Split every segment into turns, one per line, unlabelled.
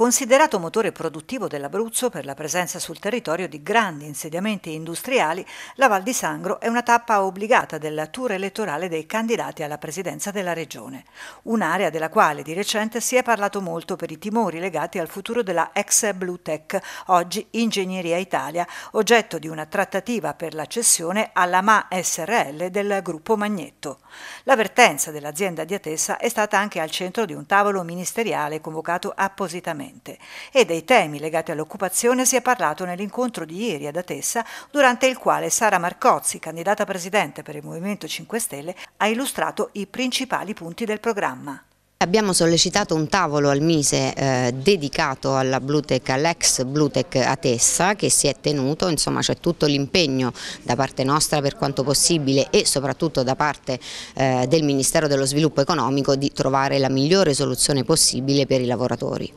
Considerato motore produttivo dell'Abruzzo per la presenza sul territorio di grandi insediamenti industriali, la Val di Sangro è una tappa obbligata della tour elettorale dei candidati alla presidenza della regione, un'area della quale di recente si è parlato molto per i timori legati al futuro della ex Blue Tech, oggi Ingegneria Italia, oggetto di una trattativa per la cessione alla MA SRL del gruppo Magnetto. L'avvertenza dell'azienda di Atessa è stata anche al centro di un tavolo ministeriale convocato appositamente sicuramente e dei temi legati all'occupazione si è parlato nell'incontro di ieri ad Atessa durante il quale Sara Marcozzi, candidata presidente per il Movimento 5 Stelle, ha illustrato i principali punti del programma.
Abbiamo sollecitato un tavolo al Mise eh, dedicato alla Bluetech, all'ex Bluetech Atessa che si è tenuto, insomma c'è tutto l'impegno da parte nostra per quanto possibile e soprattutto da parte eh, del Ministero dello Sviluppo Economico di trovare la migliore soluzione possibile per i lavoratori.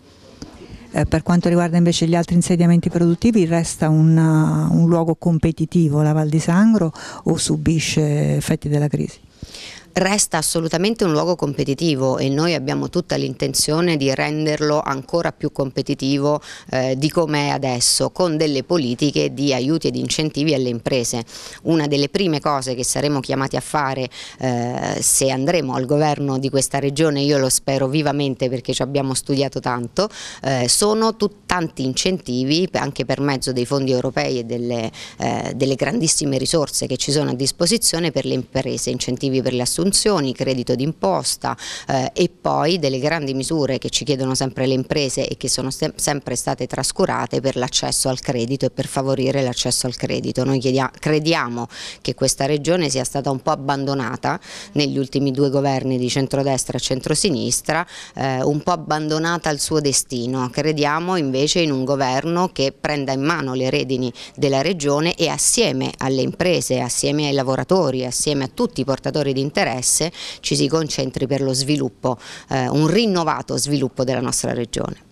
Eh, per quanto riguarda invece gli altri insediamenti produttivi resta una, uh, un luogo competitivo la Val di Sangro o subisce effetti della crisi?
resta assolutamente un luogo competitivo e noi abbiamo tutta l'intenzione di renderlo ancora più competitivo eh, di come è adesso con delle politiche di aiuti e di incentivi alle imprese. Una delle prime cose che saremo chiamati a fare eh, se andremo al governo di questa regione, io lo spero vivamente perché ci abbiamo studiato tanto, eh, sono tanti incentivi anche per mezzo dei fondi europei e delle, eh, delle grandissime risorse che ci sono a disposizione per le imprese, incentivi per le assunzioni assunzioni, credito d'imposta eh, e poi delle grandi misure che ci chiedono sempre le imprese e che sono se sempre state trascurate per l'accesso al credito e per favorire l'accesso al credito. Noi crediamo che questa regione sia stata un po' abbandonata negli ultimi due governi di centrodestra e centrosinistra, eh, un po' abbandonata al suo destino. Crediamo invece in un governo che prenda in mano le redini della regione e assieme alle imprese, assieme ai lavoratori, assieme a tutti i portatori di interesse interesse ci si concentri per lo sviluppo, eh, un rinnovato
sviluppo della nostra regione.